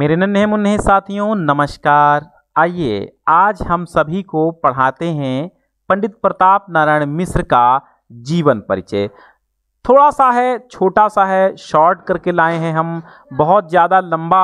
मेरे नन्हे मुन्ने साथियों नमस्कार आइए आज हम सभी को पढ़ाते हैं पंडित प्रताप नारायण मिश्र का जीवन परिचय थोड़ा सा है छोटा सा है शॉर्ट करके लाए हैं हम बहुत ज़्यादा लंबा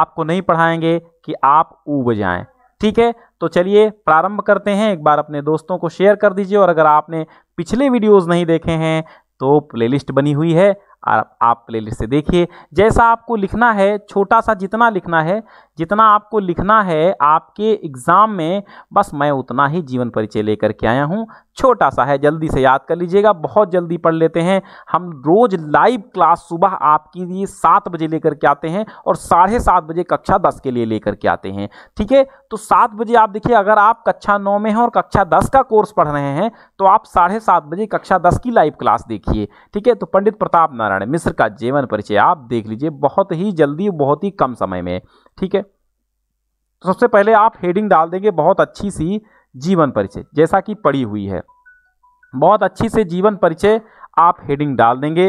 आपको नहीं पढ़ाएंगे कि आप ऊब जाएं ठीक है तो चलिए प्रारंभ करते हैं एक बार अपने दोस्तों को शेयर कर दीजिए और अगर आपने पिछले वीडियोस नहीं देखे हैं तो प्लेलिस्ट बनी हुई है आप प्ले लिस्ट से देखिए जैसा आपको लिखना है छोटा सा जितना लिखना है जितना आपको लिखना है आपके एग्ज़ाम में बस मैं उतना ही जीवन परिचय लेकर के आया हूँ छोटा सा है जल्दी से याद कर लीजिएगा बहुत जल्दी पढ़ लेते हैं हम रोज़ लाइव क्लास सुबह आपके लिए सात बजे लेकर के आते हैं और साढ़े सात बजे कक्षा दस के लिए लेकर के आते हैं ठीक है तो सात बजे आप देखिए अगर आप कक्षा नौ में हैं और कक्षा दस का कोर्स पढ़ रहे हैं तो आप साढ़े सात बजे कक्षा दस की लाइव क्लास देखिए ठीक है तो पंडित प्रताप नारायण नारायण मिश्र का जीवन परिचय आप देख लीजिए बहुत ही जल्दी बहुत ही कम समय में ठीक है तो सबसे पहले आप हेडिंग डाल देंगे बहुत अच्छी सी जीवन परिचय जैसा कि पड़ी हुई है बहुत अच्छी से जीवन परिचय आप हेडिंग डाल देंगे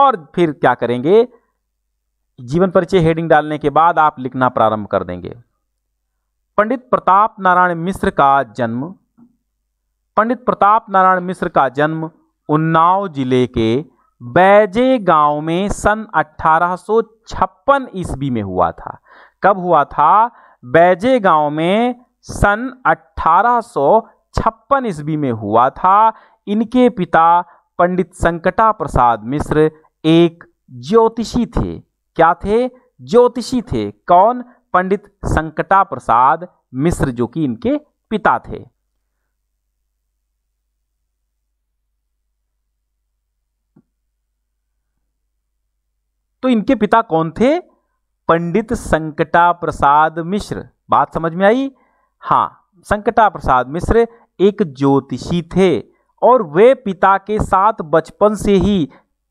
और फिर क्या करेंगे जीवन परिचय हेडिंग डालने के बाद आप लिखना प्रारंभ कर देंगे पंडित प्रताप नारायण मिश्र का जन्म पंडित प्रताप नारायण मिश्र का जन्म उन्नाव जिले के बैजे गांव में सन 1856 ईस्वी में हुआ था कब हुआ था बैजे गांव में सन 1856 ईस्वी में हुआ था इनके पिता पंडित संकटा प्रसाद मिश्र एक ज्योतिषी थे क्या थे ज्योतिषी थे कौन पंडित संकटा प्रसाद मिश्र जो कि इनके पिता थे तो इनके पिता कौन थे पंडित संकटा प्रसाद मिश्र बात समझ में आई हाँ संकटा प्रसाद मिश्र एक ज्योतिषी थे और वे पिता के साथ बचपन से ही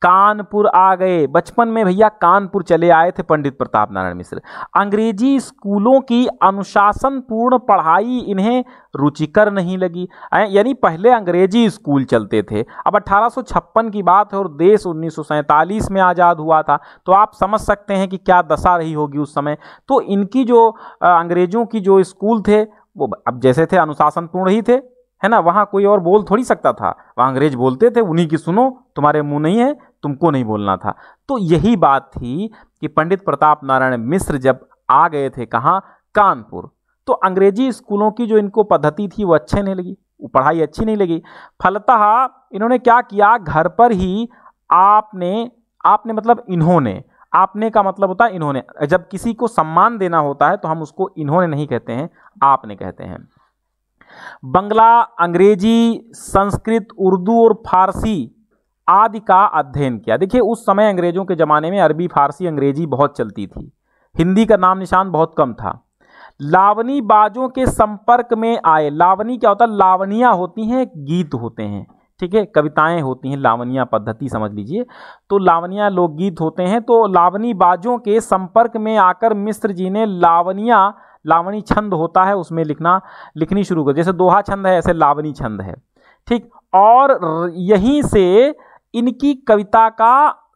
कानपुर आ गए बचपन में भैया कानपुर चले आए थे पंडित प्रताप नारायण मिश्र अंग्रेजी स्कूलों की अनुशासनपूर्ण पढ़ाई इन्हें रुचिकर नहीं लगी यानी पहले अंग्रेजी स्कूल चलते थे अब 1856 की बात है और देश उन्नीस में आज़ाद हुआ था तो आप समझ सकते हैं कि क्या दशा रही होगी उस समय तो इनकी जो अंग्रेजों की जो स्कूल थे वो अब जैसे थे अनुशासनपूर्ण ही थे है ना वहाँ कोई और बोल थोड़ी सकता था वहाँ अंग्रेज बोलते थे उन्हीं की सुनो तुम्हारे मुंह नहीं है तुमको नहीं बोलना था तो यही बात थी कि पंडित प्रताप नारायण मिश्र जब आ गए थे कहाँ कानपुर तो अंग्रेजी स्कूलों की जो इनको पद्धति थी वो अच्छे नहीं लगी वो पढ़ाई अच्छी नहीं लगी फलतः इन्होंने क्या किया घर पर ही आपने आपने मतलब इन्होंने आपने का मतलब होता है इन्होंने जब किसी को सम्मान देना होता है तो हम उसको इन्होंने नहीं कहते हैं आपने कहते हैं बंगला अंग्रेजी संस्कृत उर्दू और फारसी आदि का अध्ययन किया देखिए उस समय अंग्रेजों के ज़माने में अरबी फारसी अंग्रेजी बहुत चलती थी हिंदी का नाम निशान बहुत कम था लावनी बाजों के संपर्क में आए लावनी क्या होता है लावनियाँ होती हैं गीत होते हैं ठीक है कविताएं होती हैं लावनिया पद्धति समझ लीजिए तो लावनिया लोकगीत होते हैं तो लावनी बाजों के संपर्क में आकर मिस्र जी ने लावनिया लावणी छंद होता है उसमें लिखना लिखनी शुरू कर जैसे दोहा छंद है ऐसे लावनी छंद है ठीक और यहीं से इनकी कविता का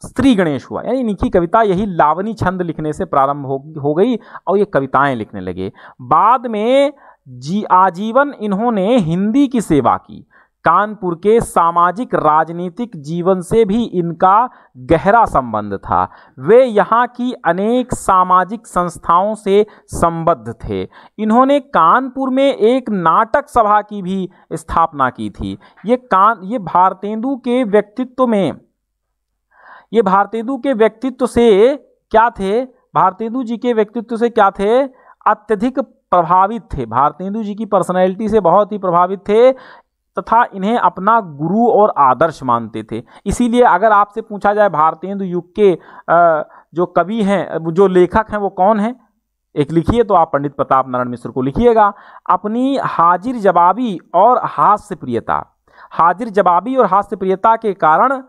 स्त्री गणेश हुआ यानी इनकी कविता यही लावनी छंद लिखने से प्रारंभ हो, हो गई और ये कविताएं लिखने लगे बाद में जी आजीवन इन्होंने हिंदी की सेवा की कानपुर के सामाजिक राजनीतिक जीवन से भी इनका गहरा संबंध था वे यहाँ की अनेक सामाजिक संस्थाओं से संबद्ध थे इन्होंने कानपुर में एक नाटक सभा की भी स्थापना की थी ये कान ये भारतेंदु के व्यक्तित्व में ये भारतेंदु के व्यक्तित्व से क्या थे भारतेंदु जी के व्यक्तित्व से क्या थे अत्यधिक प्रभावित थे भारतेंदु जी की पर्सनैलिटी से बहुत ही प्रभावित थे तथा इन्हें अपना गुरु और आदर्श मानते थे इसीलिए अगर आपसे पूछा जाए भारतेंदु युग के जो कवि हैं जो लेखक हैं वो कौन हैं एक लिखिए तो आप पंडित प्रताप नारायण मिश्र को लिखिएगा अपनी हाजिर जवाबी और हास्य प्रियता हाजिर जवाबी और हास्य प्रियता के कारण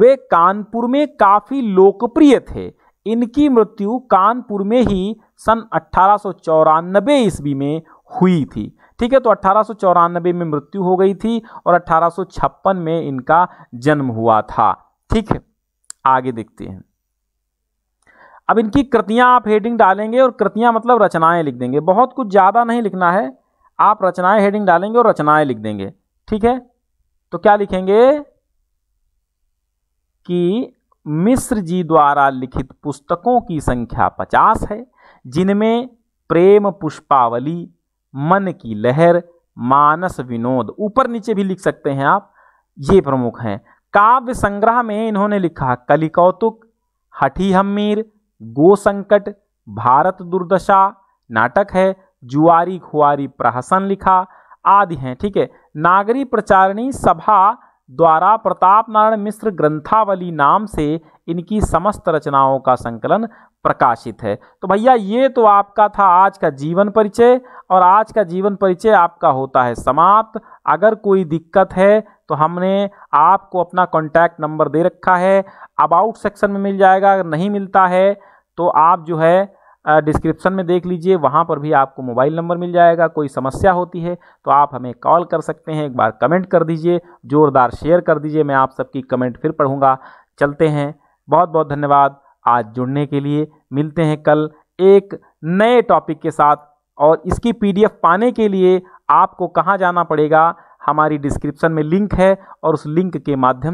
वे कानपुर में काफ़ी लोकप्रिय थे इनकी मृत्यु कानपुर में ही सन अट्ठारह ईस्वी में हुई थी ठीक है तो अट्ठारह में मृत्यु हो गई थी और अट्ठारह में इनका जन्म हुआ था ठीक है आगे देखते हैं अब इनकी कृतियां आप हेडिंग डालेंगे और कृतियां मतलब रचनाएं लिख देंगे बहुत कुछ ज़्यादा नहीं लिखना है आप रचनाएं हेडिंग डालेंगे और रचनाएं लिख देंगे ठीक है तो क्या लिखेंगे कि मिश्र जी द्वारा लिखित पुस्तकों की संख्या पचास है जिनमें प्रेम पुष्पावली मन की लहर मानस विनोद ऊपर नीचे भी लिख सकते हैं आप ये प्रमुख हैं काव्य संग्रह में इन्होंने लिखा कलिकौतुक हठी हमीर गो संकट भारत दुर्दशा नाटक है जुआरी खुआरी प्रहसन लिखा आदि हैं ठीक है नागरी प्रचारणी सभा द्वारा प्रताप नारायण मिश्र ग्रंथावली नाम से इनकी समस्त रचनाओं का संकलन प्रकाशित है तो भैया ये तो आपका था आज का जीवन परिचय और आज का जीवन परिचय आपका होता है समाप्त अगर कोई दिक्कत है तो हमने आपको अपना कॉन्टैक्ट नंबर दे रखा है अबाउट सेक्शन में मिल जाएगा अगर नहीं मिलता है तो आप जो है डिस्क्रिप्शन में देख लीजिए वहाँ पर भी आपको मोबाइल नंबर मिल जाएगा कोई समस्या होती है तो आप हमें कॉल कर सकते हैं एक बार कमेंट कर दीजिए ज़ोरदार शेयर कर दीजिए मैं आप सबकी कमेंट फिर पढ़ूँगा चलते हैं बहुत बहुत धन्यवाद आज जुड़ने के लिए मिलते हैं कल एक नए टॉपिक के साथ और इसकी पी पाने के लिए आपको कहाँ जाना पड़ेगा हमारी डिस्क्रिप्शन में लिंक है और उस लिंक के माध्यम